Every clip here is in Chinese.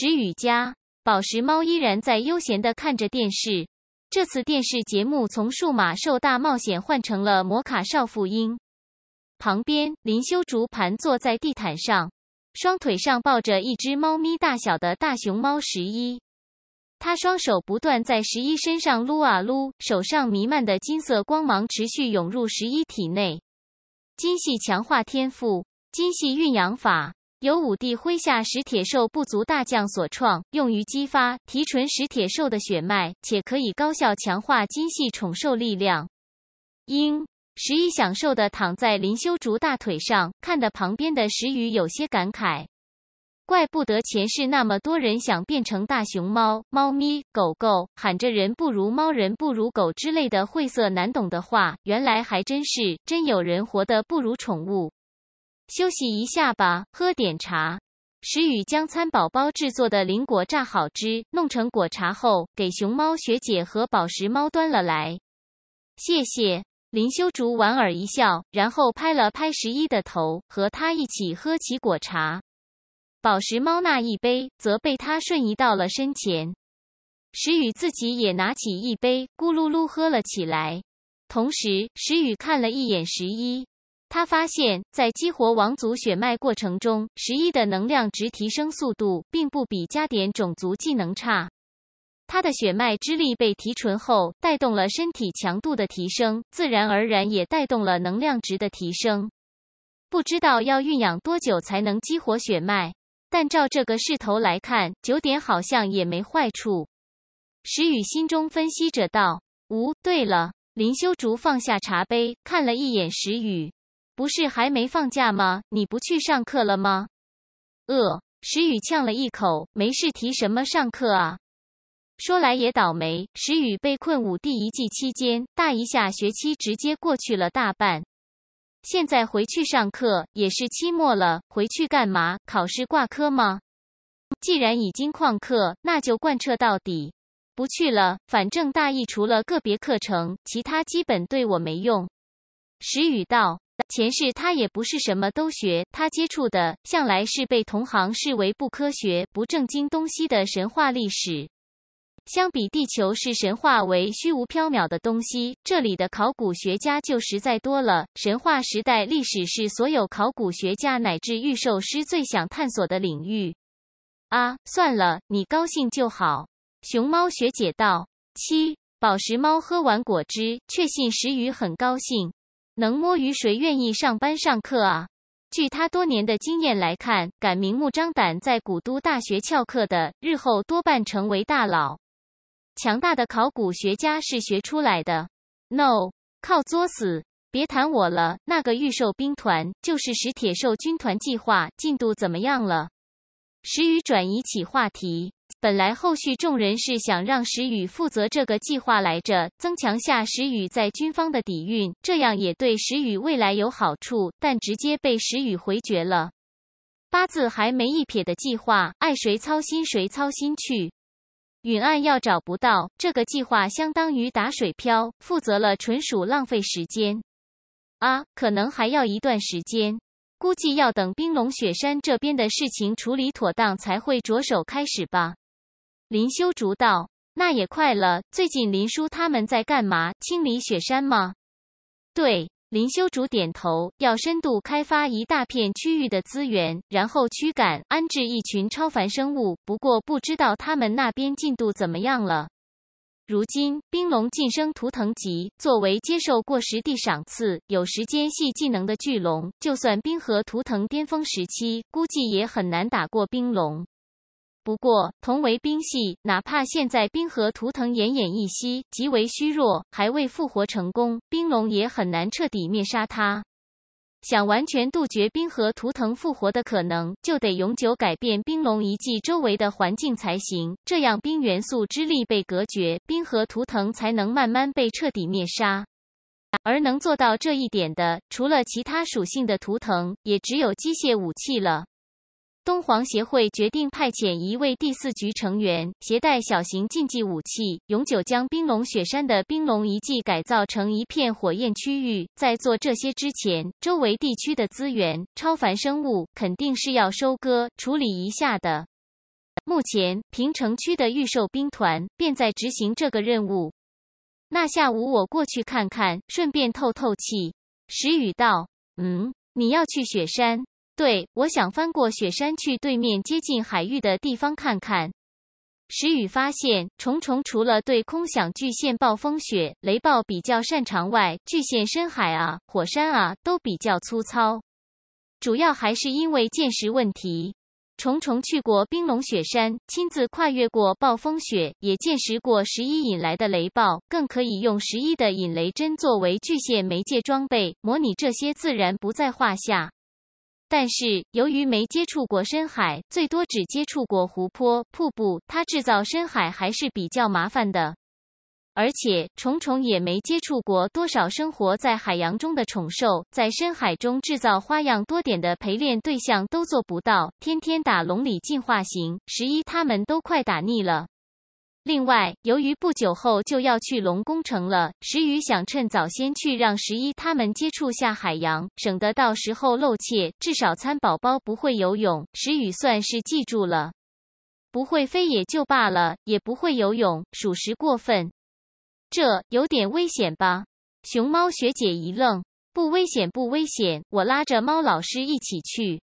石宇家宝石猫依然在悠闲地看着电视，这次电视节目从《数码兽大冒险》换成了《摩卡少妇樱》。旁边，林修竹盘坐在地毯上，双腿上抱着一只猫咪大小的大熊猫十一，他双手不断在十一身上撸啊撸，手上弥漫的金色光芒持续涌入十一体内，金系强化天赋，金系运养法。由武帝麾下石铁兽部族大将所创，用于激发、提纯石铁兽的血脉，且可以高效强化金系宠兽力量。鹰十一享受的躺在林修竹大腿上，看的旁边的石宇有些感慨：，怪不得前世那么多人想变成大熊猫、猫咪、狗狗，喊着“人不如猫，人不如狗”之类的晦涩难懂的话，原来还真是真有人活得不如宠物。休息一下吧，喝点茶。石宇将餐宝宝制作的林果榨好汁，弄成果茶后，给熊猫学姐和宝石猫端了来。谢谢。林修竹莞尔一笑，然后拍了拍十一的头，和他一起喝起果茶。宝石猫那一杯则被他瞬移到了身前。石宇自己也拿起一杯，咕噜噜喝了起来。同时，石宇看了一眼十一。他发现，在激活王族血脉过程中，石毅的能量值提升速度并不比加点种族技能差。他的血脉之力被提纯后，带动了身体强度的提升，自然而然也带动了能量值的提升。不知道要酝酿多久才能激活血脉，但照这个势头来看，九点好像也没坏处。石雨心中分析着道：“无，对了。”林修竹放下茶杯，看了一眼石雨。不是还没放假吗？你不去上课了吗？呃，石宇呛了一口，没事提什么上课啊？说来也倒霉，石宇被困五第一季期间，大一下学期直接过去了大半，现在回去上课也是期末了，回去干嘛？考试挂科吗？既然已经旷课，那就贯彻到底，不去了。反正大一除了个别课程，其他基本对我没用。石宇道。前世他也不是什么都学，他接触的向来是被同行视为不科学、不正经东西的神话历史。相比地球是神话为虚无缥缈的东西，这里的考古学家就实在多了。神话时代历史是所有考古学家乃至预兽师最想探索的领域。啊，算了，你高兴就好。熊猫学姐道。七宝石猫喝完果汁，确信石鱼很高兴。能摸鱼，谁愿意上班上课啊？据他多年的经验来看，敢明目张胆在古都大学翘课的，日后多半成为大佬。强大的考古学家是学出来的，no，靠作死。别谈我了，那个预售兵团就是史铁兽军团计划进度怎么样了？石宇转移起话题。本来后续众人是想让石宇负责这个计划来着，增强下石宇在军方的底蕴，这样也对石宇未来有好处。但直接被石宇回绝了。八字还没一撇的计划，爱谁操心谁操心去。允案要找不到这个计划，相当于打水漂，负责了纯属浪费时间。啊，可能还要一段时间，估计要等冰龙雪山这边的事情处理妥当才会着手开始吧。林修竹道：“那也快了。最近林叔他们在干嘛？清理雪山吗？”“对。”林修竹点头：“要深度开发一大片区域的资源，然后驱赶安置一群超凡生物。不过不知道他们那边进度怎么样了。”如今冰龙晋升图腾级，作为接受过实地赏赐、有时间系技能的巨龙，就算冰河图腾巅峰时期，估计也很难打过冰龙。不过，同为冰系，哪怕现在冰河图腾奄奄一息、极为虚弱，还未复活成功，冰龙也很难彻底灭杀它。想完全杜绝冰河图腾复活的可能，就得永久改变冰龙遗迹周围的环境才行。这样，冰元素之力被隔绝，冰河图腾才能慢慢被彻底灭杀。而能做到这一点的，除了其他属性的图腾，也只有机械武器了。东皇协会决定派遣一位第四局成员，携带小型禁忌武器，永久将冰龙雪山的冰龙遗迹改造成一片火焰区域。在做这些之前，周围地区的资源、超凡生物肯定是要收割处理一下的。目前，平城区的御兽兵团便在执行这个任务。那下午我过去看看，顺便透透气。石宇道：“嗯，你要去雪山？”对，我想翻过雪山去对面接近海域的地方看看。石宇发现，虫虫除了对空想巨蟹暴风雪、雷暴比较擅长外，巨蟹深海啊、火山啊都比较粗糙，主要还是因为见识问题。虫虫去过冰龙雪山，亲自跨越过暴风雪，也见识过十一引来的雷暴，更可以用十一的引雷针作为巨蟹媒介装备模拟这些，自然不在话下。但是由于没接触过深海，最多只接触过湖泊、瀑布，它制造深海还是比较麻烦的。而且虫虫也没接触过多少生活在海洋中的宠兽，在深海中制造花样多点的陪练对象都做不到。天天打龙里进化型十一，他们都快打腻了。另外，由于不久后就要去龙宫城了，石宇想趁早先去，让十一他们接触下海洋，省得到时候漏怯。至少餐宝宝不会游泳，石宇算是记住了。不会飞也就罢了，也不会游泳，属实过分，这有点危险吧？熊猫学姐一愣：“不危险，不危险，我拉着猫老师一起去。”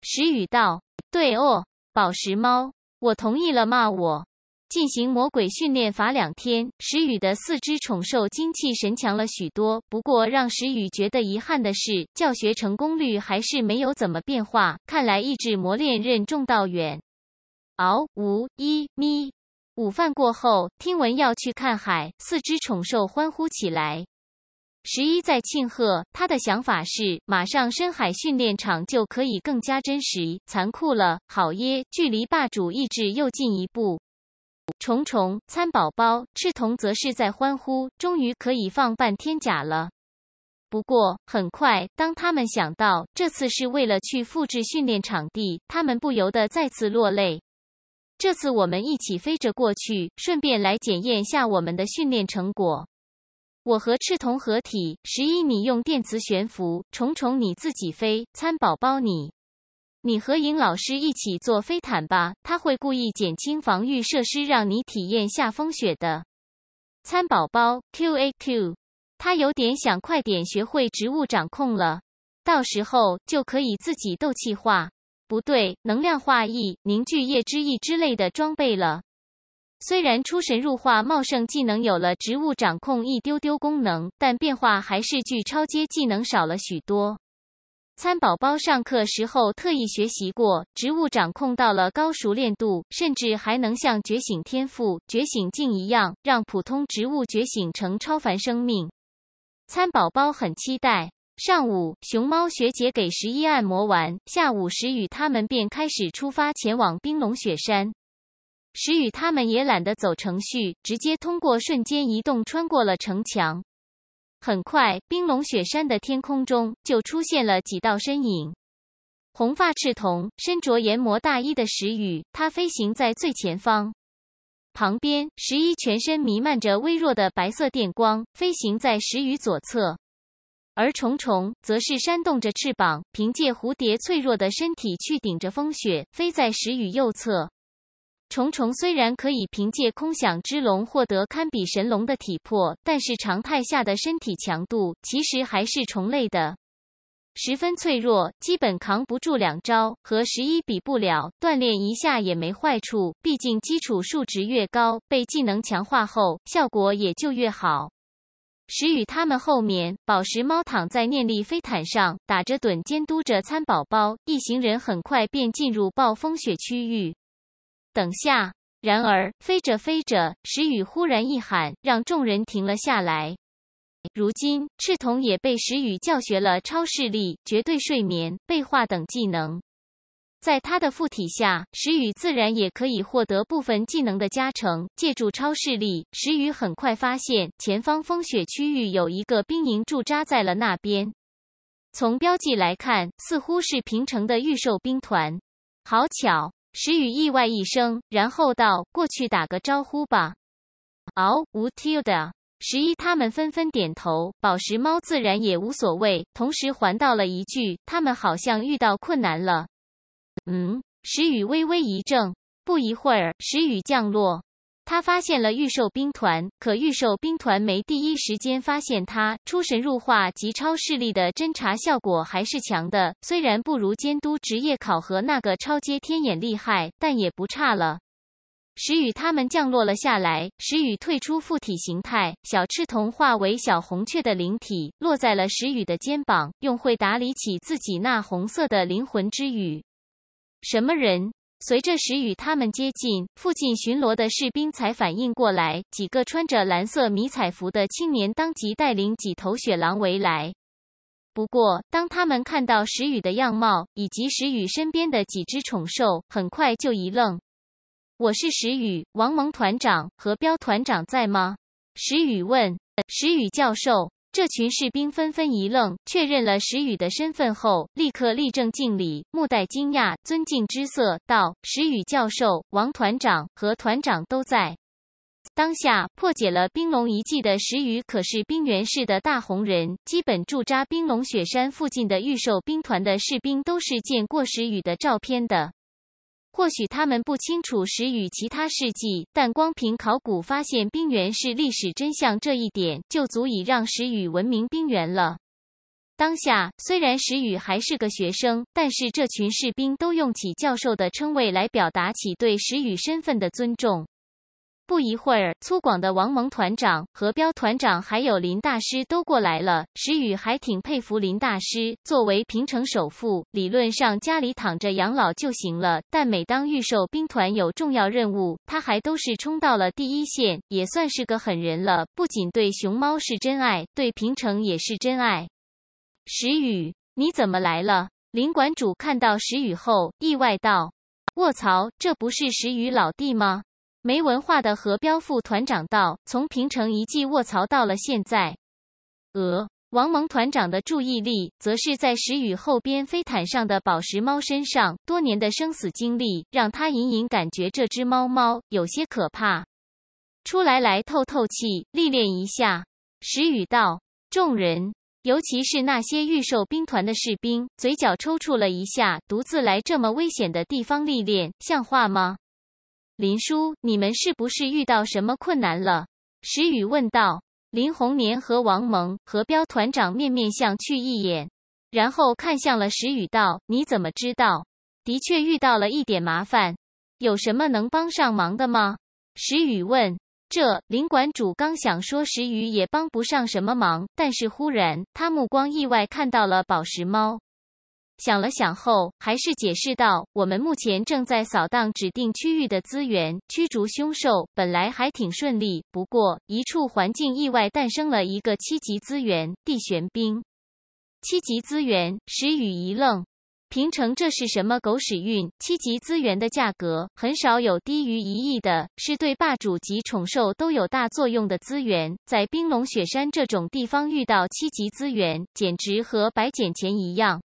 石宇道：“对哦，宝石猫，我同意了骂我。”进行魔鬼训练法两天，石宇的四只宠兽精气神强了许多。不过让石宇觉得遗憾的是，教学成功率还是没有怎么变化。看来意志磨练任重道远。嗷呜一咪，午饭过后，听闻要去看海，四只宠兽欢呼起来。十一在庆贺，他的想法是马上深海训练场就可以更加真实残酷了。好耶，距离霸主意志又进一步。虫虫、餐宝宝、赤瞳则是在欢呼，终于可以放半天假了。不过，很快，当他们想到这次是为了去复制训练场地，他们不由得再次落泪。这次我们一起飞着过去，顺便来检验下我们的训练成果。我和赤瞳合体，十一，你用电磁悬浮，虫虫你自己飞，餐宝宝你。你和尹老师一起做飞毯吧，他会故意减轻防御设施，让你体验下风雪的。餐宝宝 Q A Q，他有点想快点学会植物掌控了，到时候就可以自己斗气化，不对，能量化翼、凝聚液之翼之类的装备了。虽然出神入化茂盛技能有了植物掌控一丢丢功能，但变化还是距超阶技能少了许多。餐宝宝上课时候特意学习过植物掌控到了高熟练度，甚至还能像觉醒天赋、觉醒境一样，让普通植物觉醒成超凡生命。餐宝宝很期待。上午熊猫学姐给十一按摩完，下午时雨他们便开始出发前往冰龙雪山。石宇他们也懒得走程序，直接通过瞬间移动穿过了城墙。很快，冰龙雪山的天空中就出现了几道身影。红发赤瞳、身着炎魔大衣的石宇，他飞行在最前方。旁边，十一全身弥漫着微弱的白色电光，飞行在石宇左侧。而虫虫则是扇动着翅膀，凭借蝴蝶脆弱的身体去顶着风雪，飞在石宇右侧。虫虫虽然可以凭借空想之龙获得堪比神龙的体魄，但是常态下的身体强度其实还是虫类的，十分脆弱，基本扛不住两招，和十一比不了。锻炼一下也没坏处，毕竟基础数值越高，被技能强化后效果也就越好。石宇他们后面，宝石猫躺在念力飞毯上打着盹，监督着餐宝宝一行人，很快便进入暴风雪区域。等下！然而飞着飞着，石雨忽然一喊，让众人停了下来。如今赤瞳也被石雨教学了超视力、绝对睡眠、背化等技能，在他的附体下，石雨自然也可以获得部分技能的加成。借助超视力，石雨很快发现前方风雪区域有一个兵营驻扎在了那边。从标记来看，似乎是平城的御兽兵团。好巧。石宇意外一声，然后道：“过去打个招呼吧。”“ i 无 d a 十一他们纷纷点头，宝石猫自然也无所谓，同时还道了一句：“他们好像遇到困难了。”嗯，石宇微微一怔。不一会儿，石宇降落。他发现了御兽兵团，可御兽兵团没第一时间发现他。出神入化、及超视力的侦查效果还是强的，虽然不如监督职业考核那个超阶天眼厉害，但也不差了。石宇他们降落了下来，石宇退出附体形态，小赤瞳化为小红雀的灵体，落在了石宇的肩膀，用会打理起自己那红色的灵魂之羽。什么人？随着石宇他们接近，附近巡逻的士兵才反应过来，几个穿着蓝色迷彩服的青年当即带领几头雪狼围来。不过，当他们看到石宇的样貌以及石宇身边的几只宠兽，很快就一愣。“我是石宇，王蒙团长和彪团长在吗？”石宇问。石宇教授。这群士兵纷纷一愣，确认了石宇的身份后，立刻立正敬礼，目带惊讶、尊敬之色，道：“石宇教授，王团长和团长都在。当下破解了冰龙遗迹的石宇，可是冰原市的大红人，基本驻扎冰龙雪山附近的御兽兵团的士兵，都是见过石宇的照片的。”或许他们不清楚石宇其他事迹，但光凭考古发现冰原是历史真相这一点，就足以让石宇闻名冰原了。当下虽然石宇还是个学生，但是这群士兵都用起教授的称谓来表达起对石宇身份的尊重。不一会儿，粗犷的王蒙团长、何彪团长，还有林大师都过来了。石宇还挺佩服林大师，作为平城首富，理论上家里躺着养老就行了。但每当预售兵团有重要任务，他还都是冲到了第一线，也算是个狠人了。不仅对熊猫是真爱，对平城也是真爱。石宇，你怎么来了？林馆主看到石宇后，意外道：“卧槽，这不是石宇老弟吗？”没文化的何彪副团长道：“从平城一记卧槽到了现在。”鹅王蒙团长的注意力则是在石宇后边飞毯上的宝石猫身上，多年的生死经历让他隐隐感觉这只猫猫有些可怕。出来来透透气，历练一下。石宇道：“众人，尤其是那些御兽兵团的士兵，嘴角抽搐了一下，独自来这么危险的地方历练，像话吗？”林叔，你们是不是遇到什么困难了？石宇问道。林红年和王蒙、何彪团长面面相觑一眼，然后看向了石宇，道：“你怎么知道？的确遇到了一点麻烦，有什么能帮上忙的吗？”石宇问。这林馆主刚想说石宇也帮不上什么忙，但是忽然他目光意外看到了宝石猫。想了想后，还是解释道：“我们目前正在扫荡指定区域的资源，驱逐凶兽，本来还挺顺利。不过一处环境意外诞生了一个七级资源——地玄冰。七级资源，石宇一愣。平城，这是什么狗屎运？七级资源的价格很少有低于一亿的，是对霸主级宠兽都有大作用的资源。在冰龙雪山这种地方遇到七级资源，简直和白捡钱一样。”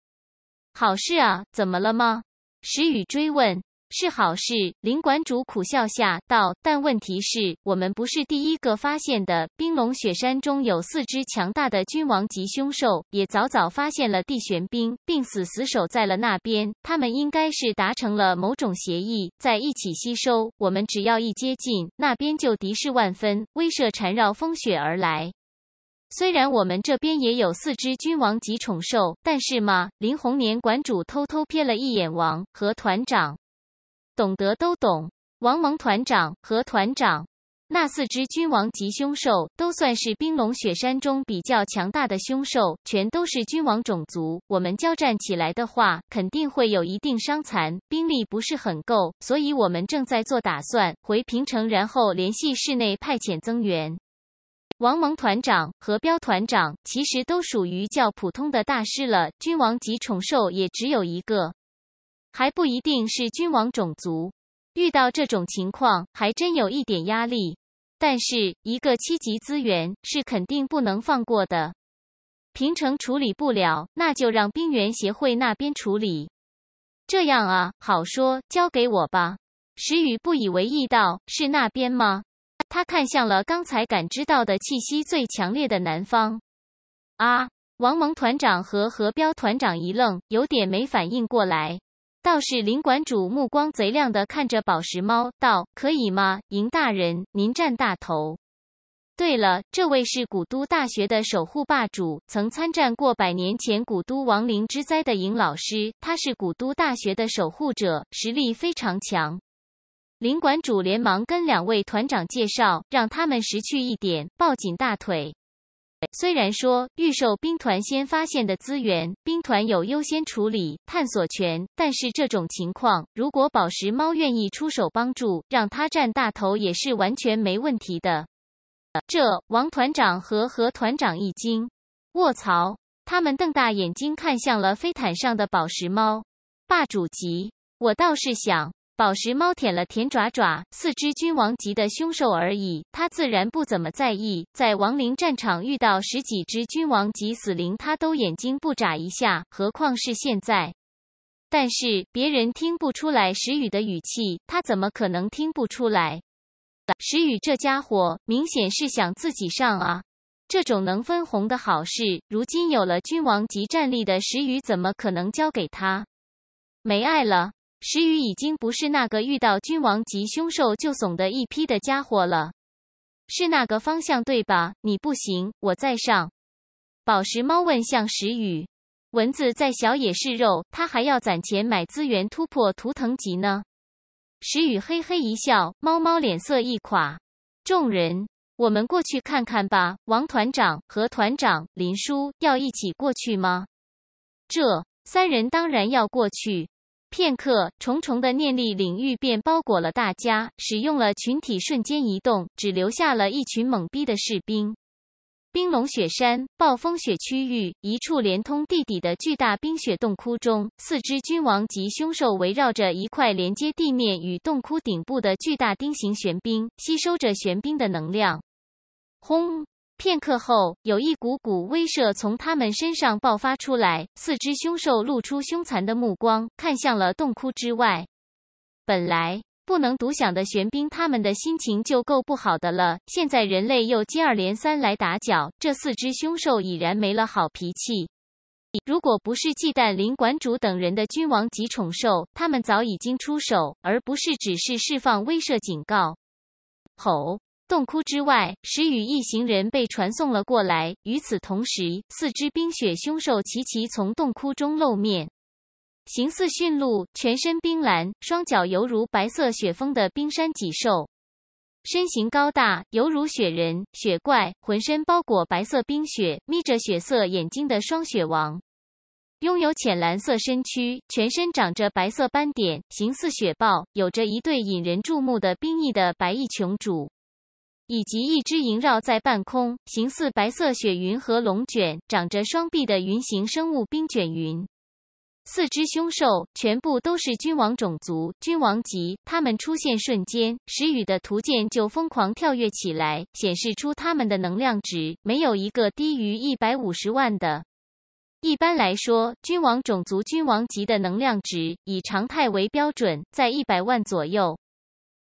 好事啊？怎么了吗？石雨追问。是好事，林馆主苦笑下道。但问题是我们不是第一个发现的。冰龙雪山中有四只强大的君王级凶兽，也早早发现了地玄冰，并死死守在了那边。他们应该是达成了某种协议，在一起吸收。我们只要一接近那边，就敌视万分，威慑缠绕风雪而来。虽然我们这边也有四只君王级宠兽，但是嘛，林红年馆主偷偷瞥了一眼王和团长，懂得都懂。王蒙团长和团长，那四只君王级凶兽都算是冰龙雪山中比较强大的凶兽，全都是君王种族。我们交战起来的话，肯定会有一定伤残，兵力不是很够，所以我们正在做打算，回平城，然后联系市内派遣增援。王蒙团长和彪团长其实都属于较普通的大师了，君王级宠兽也只有一个，还不一定是君王种族。遇到这种情况还真有一点压力，但是一个七级资源是肯定不能放过的。平城处理不了，那就让兵原协会那边处理。这样啊，好说，交给我吧。石宇不以为意道：“是那边吗？”他看向了刚才感知到的气息最强烈的南方，啊！王蒙团长和何彪团长一愣，有点没反应过来。倒是林馆主目光贼亮的看着宝石猫，道：“可以吗，赢大人？您占大头。”对了，这位是古都大学的守护霸主，曾参战过百年前古都亡灵之灾的尹老师。他是古都大学的守护者，实力非常强。林馆主连忙跟两位团长介绍，让他们识趣一点，抱紧大腿。虽然说预售兵团先发现的资源，兵团有优先处理探索权，但是这种情况，如果宝石猫愿意出手帮助，让他占大头也是完全没问题的。这王团长和何团长一惊，卧槽！他们瞪大眼睛看向了飞毯上的宝石猫，霸主级，我倒是想。宝石猫舔了舔爪爪，四只君王级的凶兽而已，它自然不怎么在意。在亡灵战场遇到十几只君王级死灵，它都眼睛不眨一下，何况是现在。但是别人听不出来石宇的语气，他怎么可能听不出来？石宇这家伙明显是想自己上啊！这种能分红的好事，如今有了君王级战力的石宇，怎么可能交给他？没爱了。石宇已经不是那个遇到君王级凶兽就怂的一批的家伙了，是那个方向对吧？你不行，我在上。宝石猫问向石宇：“蚊子再小也是肉，他还要攒钱买资源突破图腾级呢。”石宇嘿嘿一笑，猫猫脸色一垮。众人，我们过去看看吧。王团长和团长林叔要一起过去吗？这三人当然要过去。片刻，重重的念力领域便包裹了大家。使用了群体瞬间移动，只留下了一群懵逼的士兵。冰龙雪山暴风雪区域一处连通地底的巨大冰雪洞窟中，四只君王及凶兽围绕着一块连接地面与洞窟顶部的巨大钉形玄冰，吸收着玄冰的能量。轰！片刻后，有一股股威慑从他们身上爆发出来，四只凶兽露出凶残的目光，看向了洞窟之外。本来不能独享的玄冰，他们的心情就够不好的了，现在人类又接二连三来打搅，这四只凶兽已然没了好脾气。如果不是忌惮林馆主等人的君王级宠兽，他们早已经出手，而不是只是释放威慑警告。吼！洞窟之外，石雨一行人被传送了过来。与此同时，四只冰雪凶兽齐齐从洞窟中露面，形似驯鹿，全身冰蓝，双脚犹如白色雪峰的冰山脊兽；身形高大，犹如雪人雪怪，浑身包裹白色冰雪，眯着血色眼睛的霜雪王；拥有浅蓝色身躯，全身长着白色斑点，形似雪豹，有着一对引人注目的冰翼的白翼琼主。以及一只萦绕在半空、形似白色雪云和龙卷、长着双臂的云形生物——冰卷云。四只凶兽全部都是君王种族、君王级。它们出现瞬间，石宇的图鉴就疯狂跳跃起来，显示出它们的能量值，没有一个低于一百五十万的。一般来说，君王种族、君王级的能量值以常态为标准，在一百万左右。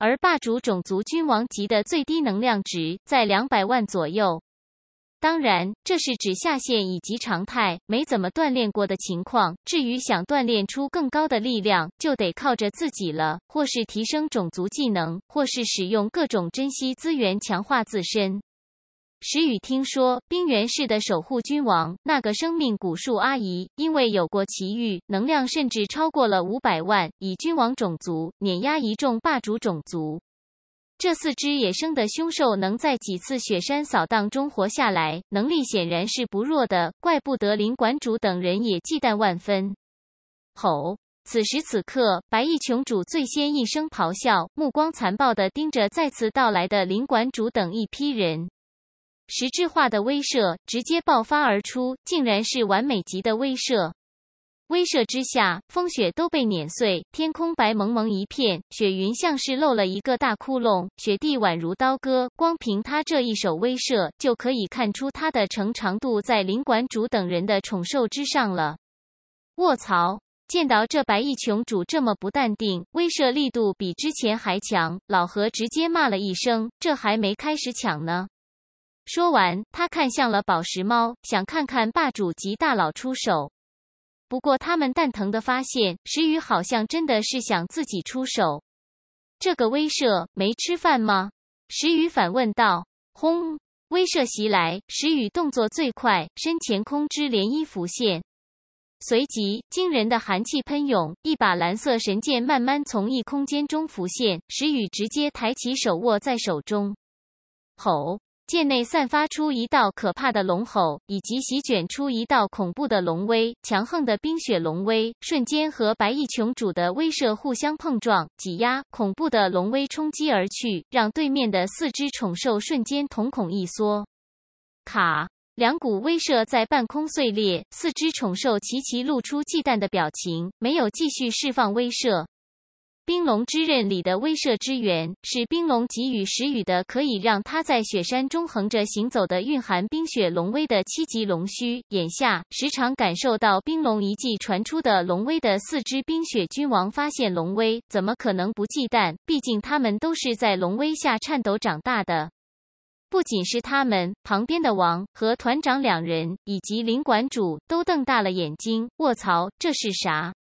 而霸主种族君王级的最低能量值在两百万左右，当然，这是指下限以及常态没怎么锻炼过的情况。至于想锻炼出更高的力量，就得靠着自己了，或是提升种族技能，或是使用各种珍稀资源强化自身。石宇听说冰原市的守护君王那个生命古树阿姨，因为有过奇遇，能量甚至超过了五百万，以君王种族碾压一众霸主种族。这四只野生的凶兽能在几次雪山扫荡中活下来，能力显然是不弱的，怪不得林馆主等人也忌惮万分。吼！此时此刻，白衣穷主最先一声咆哮，目光残暴地盯着再次到来的林馆主等一批人。实质化的威慑直接爆发而出，竟然是完美级的威慑。威慑之下，风雪都被碾碎，天空白蒙蒙一片，雪云像是漏了一个大窟窿，雪地宛如刀割。光凭他这一手威慑，就可以看出他的成长度在林馆主等人的宠兽之上了。卧槽！见到这白衣穷主这么不淡定，威慑力度比之前还强，老何直接骂了一声：“这还没开始抢呢！”说完，他看向了宝石猫，想看看霸主级大佬出手。不过他们蛋疼的发现，石宇好像真的是想自己出手。这个威慑没吃饭吗？石宇反问道。轰！威慑袭来，石宇动作最快，身前空之涟漪浮现，随即惊人的寒气喷涌，一把蓝色神剑慢慢从异空间中浮现。石宇直接抬起手握在手中，吼！剑内散发出一道可怕的龙吼，以及席卷出一道恐怖的龙威，强横的冰雪龙威瞬间和白衣琼主的威慑互相碰撞、挤压，恐怖的龙威冲击而去，让对面的四只宠兽瞬间瞳孔一缩。卡，两股威慑在半空碎裂，四只宠兽齐齐露出忌惮的表情，没有继续释放威慑。冰龙之刃里的威慑之源是冰龙给予石宇的，可以让他在雪山中横着行走的，蕴含冰雪龙威的七级龙须。眼下时常感受到冰龙遗迹传出的龙威的四只冰雪君王发现龙威，怎么可能不忌惮？毕竟他们都是在龙威下颤抖长大的。不仅是他们，旁边的王和团长两人以及林馆主都瞪大了眼睛。卧槽，这是啥？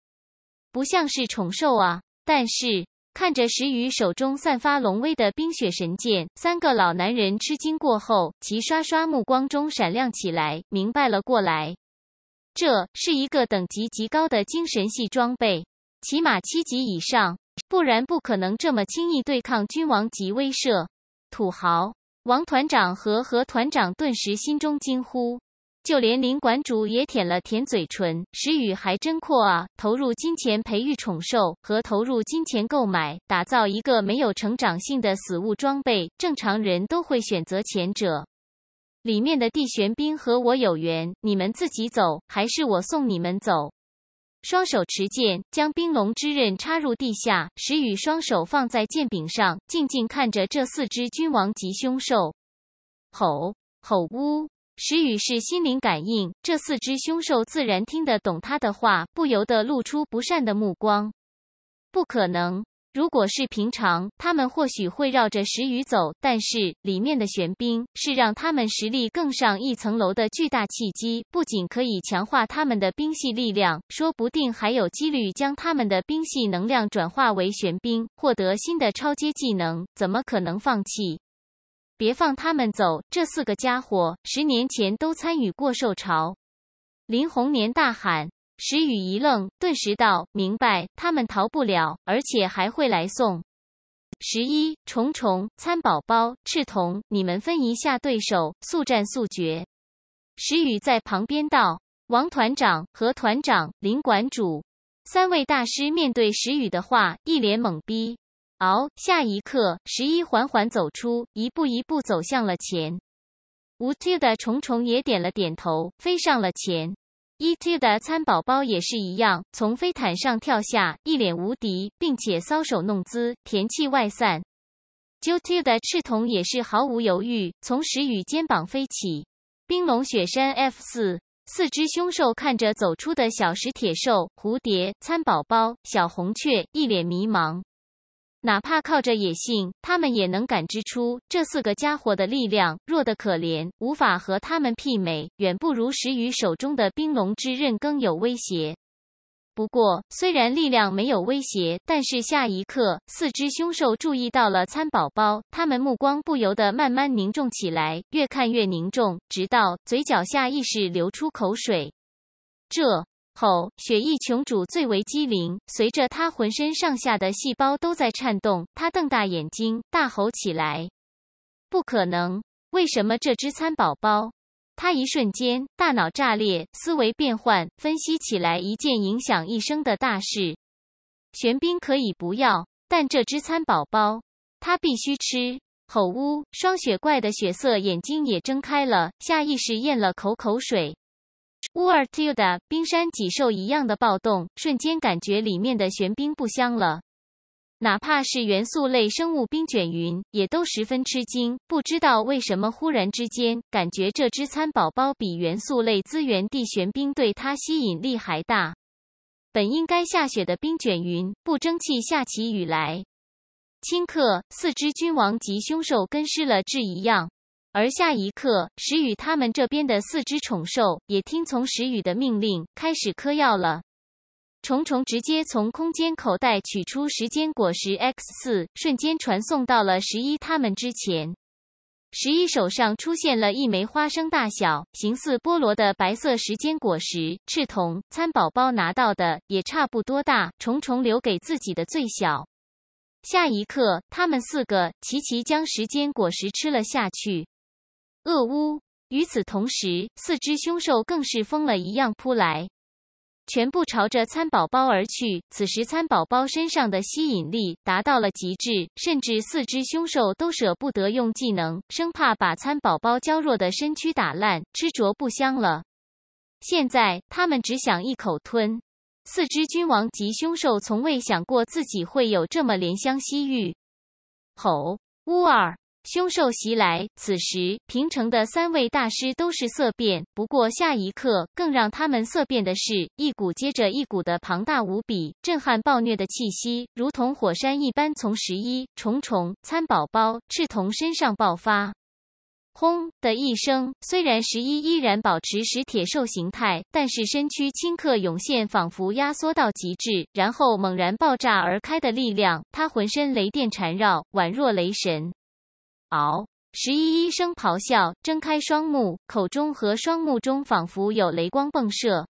不像是宠兽啊！但是看着石宇手中散发龙威的冰雪神剑，三个老男人吃惊过后，齐刷刷目光中闪亮起来，明白了过来。这是一个等级极高的精神系装备，起码七级以上，不然不可能这么轻易对抗君王级威慑。土豪王团长和何团长顿时心中惊呼。就连林馆主也舔了舔嘴唇。石宇还真阔啊，投入金钱培育宠兽和投入金钱购买打造一个没有成长性的死物装备，正常人都会选择前者。里面的地玄冰和我有缘，你们自己走，还是我送你们走？双手持剑，将冰龙之刃插入地下。石宇双手放在剑柄上，静静看着这四只君王级凶兽，吼，吼呜。石宇是心灵感应，这四只凶兽自然听得懂他的话，不由得露出不善的目光。不可能，如果是平常，他们或许会绕着石宇走，但是里面的玄冰是让他们实力更上一层楼的巨大契机，不仅可以强化他们的冰系力量，说不定还有几率将他们的冰系能量转化为玄冰，获得新的超阶技能，怎么可能放弃？别放他们走！这四个家伙十年前都参与过受潮。林红年大喊。石雨一愣，顿时道：“明白，他们逃不了，而且还会来送。”十一、虫虫、参宝宝、赤瞳，你们分一下对手，速战速决。石雨在旁边道：“王团长和团长、林馆主，三位大师面对石雨的话，一脸懵逼。”哦，下一刻，十一缓缓走出，一步一步走向了前。无 t 的虫虫也点了点头，飞上了前。一 t 的餐宝宝也是一样，从飞毯上跳下，一脸无敌，并且搔首弄姿，甜气外散。九 t 的赤瞳也是毫无犹豫，从石宇肩膀飞起。冰龙雪山 F 四四只凶兽看着走出的小石铁兽、蝴蝶、餐宝宝、小红雀，一脸迷茫。哪怕靠着野性，他们也能感知出这四个家伙的力量弱得可怜，无法和他们媲美，远不如石鱼手中的冰龙之刃更有威胁。不过，虽然力量没有威胁，但是下一刻，四只凶兽注意到了餐宝宝，他们目光不由得慢慢凝重起来，越看越凝重，直到嘴角下意识流出口水。这。吼！雪翼琼主最为机灵，随着他浑身上下的细胞都在颤动，他瞪大眼睛，大吼起来：“不可能！为什么这只餐宝宝？”他一瞬间大脑炸裂，思维变换，分析起来一件影响一生的大事。玄冰可以不要，但这只餐宝宝，他必须吃！吼呜！霜雪怪的血色眼睛也睁开了，下意识咽了口口水。乌尔蒂的冰山脊兽一样的暴动，瞬间感觉里面的玄冰不香了。哪怕是元素类生物冰卷云，也都十分吃惊，不知道为什么忽然之间，感觉这只餐宝宝比元素类资源地玄冰对它吸引力还大。本应该下雪的冰卷云，不争气下起雨来。顷刻，四只君王级凶兽跟失了智一样。而下一刻，石宇他们这边的四只宠兽也听从石宇的命令，开始嗑药了。虫虫直接从空间口袋取出时间果实 X 四，瞬间传送到了十一他们之前。十一手上出现了一枚花生大小、形似菠萝的白色时间果实，赤瞳餐宝宝拿到的也差不多大，虫虫留给自己的最小。下一刻，他们四个齐齐将时间果实吃了下去。恶巫，与此同时，四只凶兽更是疯了一样扑来，全部朝着餐宝宝而去。此时，餐宝宝身上的吸引力达到了极致，甚至四只凶兽都舍不得用技能，生怕把餐宝宝娇弱的身躯打烂，吃着不香了。现在，他们只想一口吞。四只君王级凶兽从未想过自己会有这么怜香惜玉。吼！乌尔。凶兽袭来，此时平城的三位大师都是色变。不过下一刻，更让他们色变的是，一股接着一股的庞大无比、震撼暴虐的气息，如同火山一般从十一、重重参宝宝、赤瞳身上爆发。轰的一声，虽然十一依然保持石铁兽形态，但是身躯顷刻涌现，仿佛压缩到极致，然后猛然爆炸而开的力量。他浑身雷电缠绕，宛若雷神。嗷！十一一声咆哮，睁开双目，口中和双目中仿佛有雷光迸射，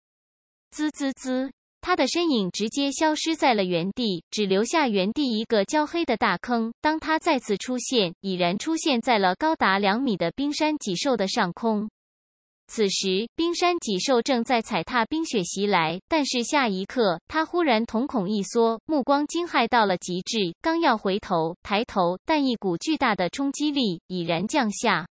滋滋滋！他的身影直接消失在了原地，只留下原地一个焦黑的大坑。当他再次出现，已然出现在了高达两米的冰山脊兽的上空。此时，冰山脊兽正在踩踏冰雪袭来，但是下一刻，他忽然瞳孔一缩，目光惊骇到了极致，刚要回头抬头，但一股巨大的冲击力已然降下，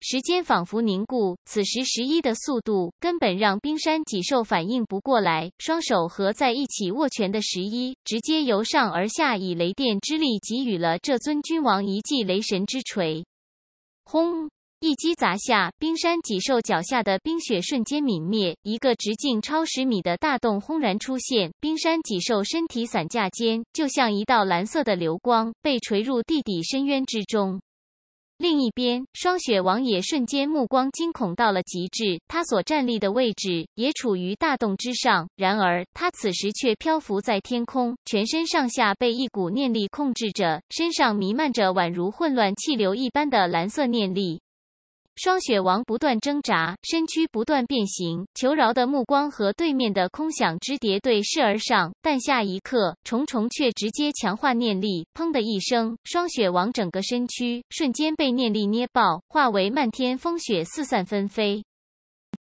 时间仿佛凝固。此时，十一的速度根本让冰山脊兽反应不过来，双手合在一起握拳的十一，直接由上而下以雷电之力给予了这尊君王一记雷神之锤，轰！一击砸下，冰山脊兽脚下的冰雪瞬间泯灭，一个直径超十米的大洞轰然出现。冰山脊兽身体散架间，就像一道蓝色的流光，被垂入地底深渊之中。另一边，霜雪王也瞬间目光惊恐到了极致，他所站立的位置也处于大洞之上，然而他此时却漂浮在天空，全身上下被一股念力控制着，身上弥漫着宛如混乱气流一般的蓝色念力。霜雪王不断挣扎，身躯不断变形，求饶的目光和对面的空想之蝶对视而上。但下一刻，虫虫却直接强化念力，砰的一声，霜雪王整个身躯瞬间被念力捏爆，化为漫天风雪四散纷飞。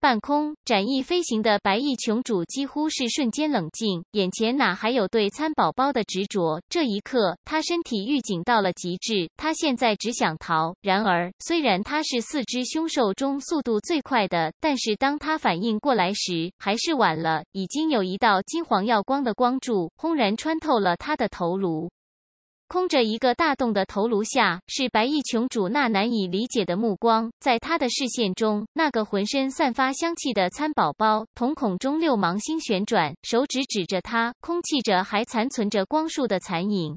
半空展翼飞行的白翼琼主几乎是瞬间冷静，眼前哪还有对餐宝宝的执着？这一刻，他身体预警到了极致，他现在只想逃。然而，虽然他是四只凶兽中速度最快的，但是当他反应过来时，还是晚了，已经有一道金黄耀光的光柱轰然穿透了他的头颅。空着一个大洞的头颅下，是白衣穷主那难以理解的目光。在他的视线中，那个浑身散发香气的餐宝宝，瞳孔中六芒星旋转，手指指着他，空气着还残存着光束的残影。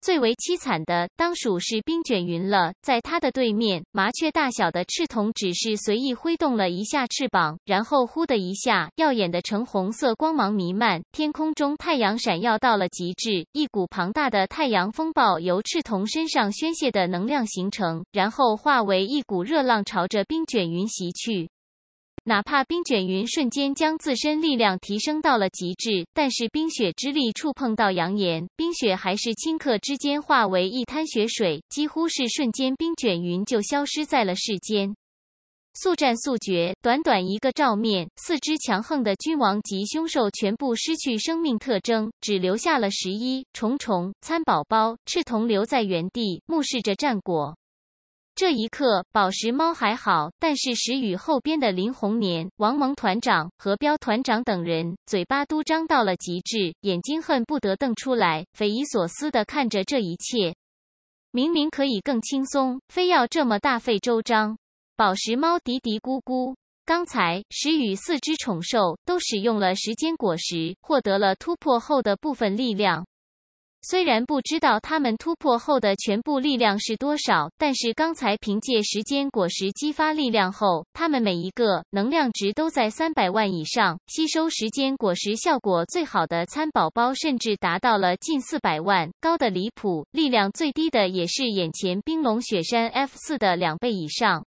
最为凄惨的，当属是冰卷云了。在它的对面，麻雀大小的赤瞳只是随意挥动了一下翅膀，然后呼的一下，耀眼的橙红色光芒弥漫天空中，太阳闪耀到了极致。一股庞大的太阳风暴由赤瞳身上宣泄的能量形成，然后化为一股热浪，朝着冰卷云袭去。哪怕冰卷云瞬间将自身力量提升到了极致，但是冰雪之力触碰到阳炎，冰雪还是顷刻之间化为一滩雪水，几乎是瞬间，冰卷云就消失在了世间。速战速决，短短一个照面，四只强横的君王及凶兽全部失去生命特征，只留下了十一虫虫、参宝宝、赤瞳留在原地，目视着战果。这一刻，宝石猫还好，但是石宇后边的林红年、王蒙团长、何彪团长等人嘴巴都张到了极致，眼睛恨不得瞪出来，匪夷所思的看着这一切。明明可以更轻松，非要这么大费周章。宝石猫嘀嘀咕咕：“刚才石宇四只宠兽都使用了时间果实，获得了突破后的部分力量。”虽然不知道他们突破后的全部力量是多少，但是刚才凭借时间果实激发力量后，他们每一个能量值都在三百万以上。吸收时间果实效果最好的餐宝宝，甚至达到了近四百万，高的离谱。力量最低的也是眼前冰龙雪山 F 四的两倍以上。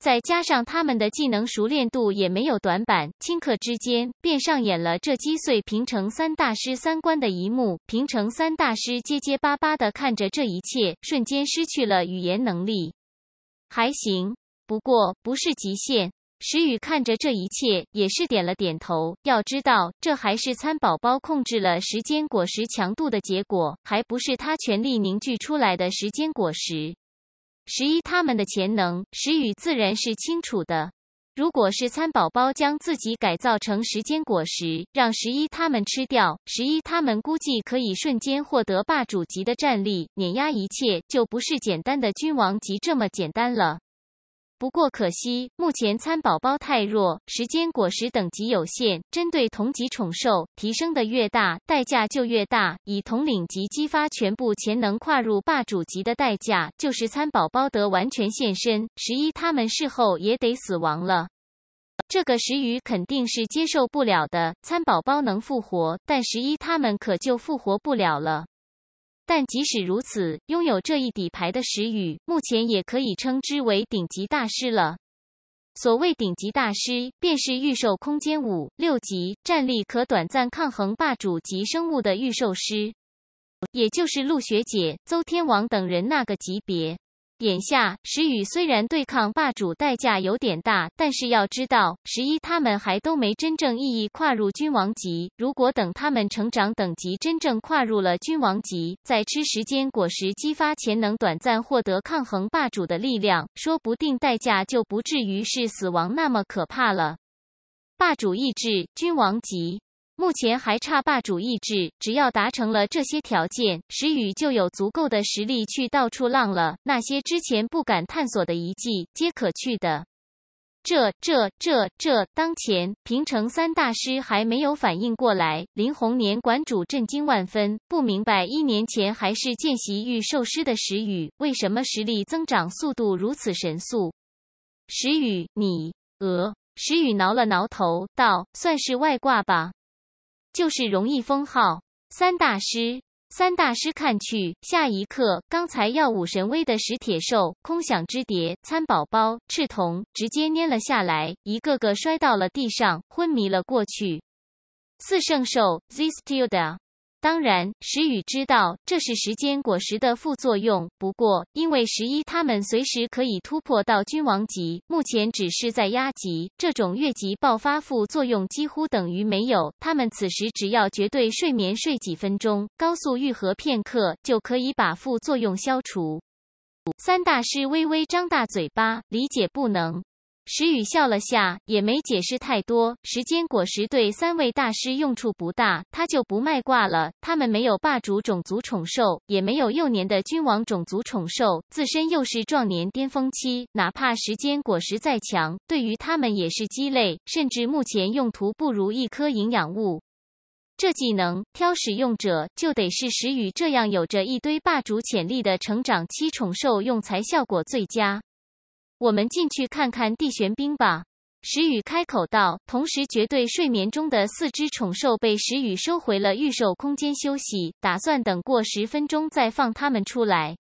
再加上他们的技能熟练度也没有短板，顷刻之间便上演了这击碎平成三大师三观的一幕。平成三大师结结巴巴的看着这一切，瞬间失去了语言能力。还行，不过不是极限。石宇看着这一切，也是点了点头。要知道，这还是参宝宝控制了时间果实强度的结果，还不是他全力凝聚出来的时间果实。十一，他们的潜能，石宇自然是清楚的。如果是餐宝宝将自己改造成时间果实，让十一他们吃掉，十一他们估计可以瞬间获得霸主级的战力，碾压一切，就不是简单的君王级这么简单了。不过可惜，目前参宝宝太弱，时间果实等级有限。针对同级宠兽，提升的越大，代价就越大。以统领级激发全部潜能跨入霸主级的代价，就是参宝宝得完全现身。十一他们事后也得死亡了。这个石鱼肯定是接受不了的。参宝宝能复活，但十一他们可就复活不了了。但即使如此，拥有这一底牌的石宇，目前也可以称之为顶级大师了。所谓顶级大师，便是御兽空间五六级，战力可短暂抗衡霸主级生物的御兽师，也就是陆学姐、邹天王等人那个级别。眼下，石宇虽然对抗霸主代价有点大，但是要知道，十一他们还都没真正意义跨入君王级。如果等他们成长等级真正跨入了君王级，再吃时间果实激发潜能，短暂获得抗衡霸主的力量，说不定代价就不至于是死亡那么可怕了。霸主意志，君王级。目前还差霸主意志，只要达成了这些条件，石宇就有足够的实力去到处浪了。那些之前不敢探索的遗迹，皆可去的。这、这、这、这，当前平城三大师还没有反应过来，林红年馆主震惊万分，不明白一年前还是见习御兽师的石宇，为什么实力增长速度如此神速。石宇，你，呃，石宇挠了挠头，道：“算是外挂吧。”就是容易封号。三大师，三大师看去，下一刻，刚才耀武神威的石铁兽、空想之蝶、餐宝宝、赤瞳直接蔫了下来，一个个摔到了地上，昏迷了过去。四圣兽，ZSTU a 当然，石宇知道这是时间果实的副作用。不过，因为十一他们随时可以突破到君王级，目前只是在压级，这种越级爆发副作用几乎等于没有。他们此时只要绝对睡眠睡几分钟，高速愈合片刻，就可以把副作用消除。三大师微微张大嘴巴，理解不能。石宇笑了下，也没解释太多。时间果实对三位大师用处不大，他就不卖挂了。他们没有霸主种族宠兽，也没有幼年的君王种族宠兽，自身又是壮年巅峰期，哪怕时间果实再强，对于他们也是鸡肋，甚至目前用途不如一颗营养物。这技能挑使用者，就得是石宇这样有着一堆霸主潜力的成长期宠兽用才效果最佳。我们进去看看地玄冰吧，石雨开口道。同时，绝对睡眠中的四只宠兽被石雨收回了预售空间休息，打算等过十分钟再放他们出来。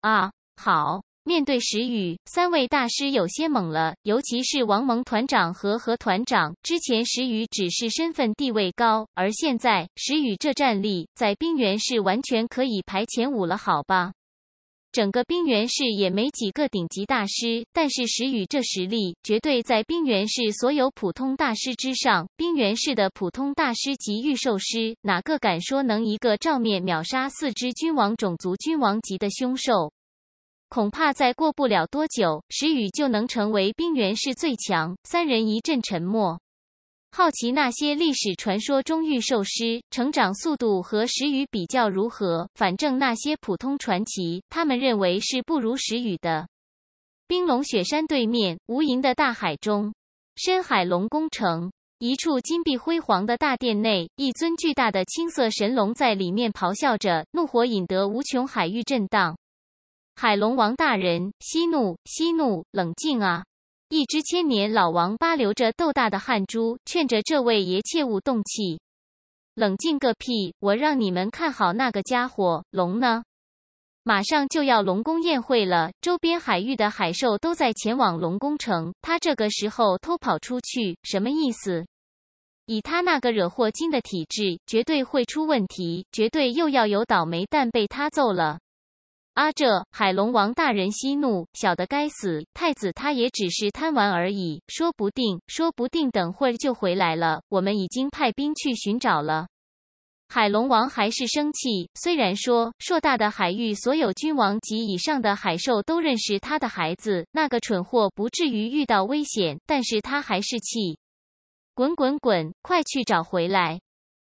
啊，好！面对石雨，三位大师有些懵了，尤其是王蒙团长和何团长。之前石雨只是身份地位高，而现在石雨这战力，在冰原是完全可以排前五了，好吧？整个冰原市也没几个顶级大师，但是石宇这实力绝对在冰原市所有普通大师之上。冰原市的普通大师级御兽师，哪个敢说能一个照面秒杀四只君王种族君王级的凶兽？恐怕再过不了多久，石宇就能成为冰原市最强。三人一阵沉默。好奇那些历史传说中御兽师成长速度和时雨比较如何？反正那些普通传奇，他们认为是不如时雨的。冰龙雪山对面，无垠的大海中，深海龙宫城一处金碧辉煌的大殿内，一尊巨大的青色神龙在里面咆哮着，怒火引得无穷海域震荡。海龙王大人，息怒，息怒，冷静啊！一只千年老王八流着豆大的汗珠，劝着这位爷切勿动气，冷静个屁！我让你们看好那个家伙，龙呢？马上就要龙宫宴会了，周边海域的海兽都在前往龙宫城，他这个时候偷跑出去，什么意思？以他那个惹祸精的体质，绝对会出问题，绝对又要有倒霉蛋被他揍了。啊！这海龙王大人息怒，小的该死。太子他也只是贪玩而已，说不定，说不定等会就回来了。我们已经派兵去寻找了。海龙王还是生气。虽然说，硕大的海域，所有君王及以上的海兽都认识他的孩子，那个蠢货不至于遇到危险，但是他还是气。滚滚滚，快去找回来！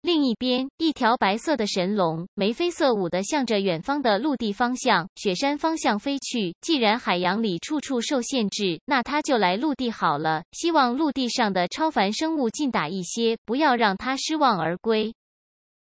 另一边，一条白色的神龙眉飞色舞的向着远方的陆地方向、雪山方向飞去。既然海洋里处处受限制，那它就来陆地好了。希望陆地上的超凡生物尽打一些，不要让它失望而归。